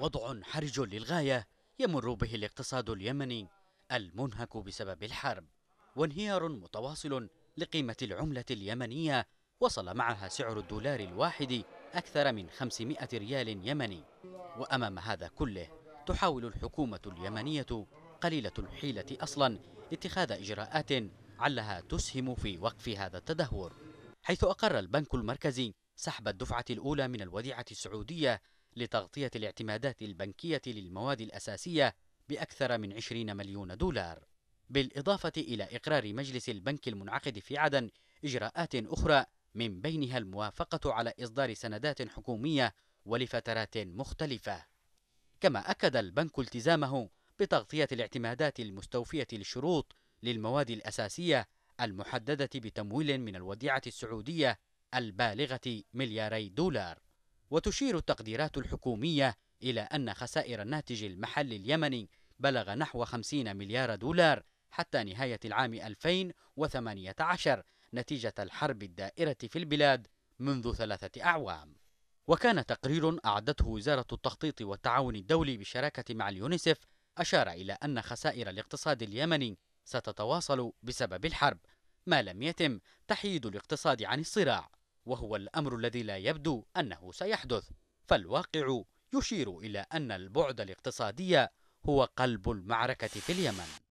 وضع حرج للغاية يمر به الاقتصاد اليمني المنهك بسبب الحرب وانهيار متواصل لقيمة العملة اليمنية وصل معها سعر الدولار الواحد أكثر من 500 ريال يمني وأمام هذا كله تحاول الحكومة اليمنية قليلة الحيلة أصلا اتخاذ إجراءات علها تسهم في وقف هذا التدهور حيث أقر البنك المركزي سحب الدفعة الأولى من الوديعة السعودية لتغطية الاعتمادات البنكية للمواد الأساسية بأكثر من 20 مليون دولار بالإضافة إلى إقرار مجلس البنك المنعقد في عدن إجراءات أخرى من بينها الموافقة على إصدار سندات حكومية ولفترات مختلفة كما أكد البنك التزامه بتغطية الاعتمادات المستوفية للشروط للمواد الأساسية المحددة بتمويل من الوديعة السعودية البالغة ملياري دولار وتشير التقديرات الحكومية إلى أن خسائر الناتج المحلي اليمني بلغ نحو 50 مليار دولار حتى نهاية العام 2018 نتيجة الحرب الدائرة في البلاد منذ ثلاثة أعوام وكان تقرير أعدته وزارة التخطيط والتعاون الدولي بالشراكة مع اليونيسف أشار إلى أن خسائر الاقتصاد اليمني ستتواصل بسبب الحرب ما لم يتم تحييد الاقتصاد عن الصراع وهو الأمر الذي لا يبدو أنه سيحدث فالواقع يشير إلى أن البعد الاقتصادي هو قلب المعركة في اليمن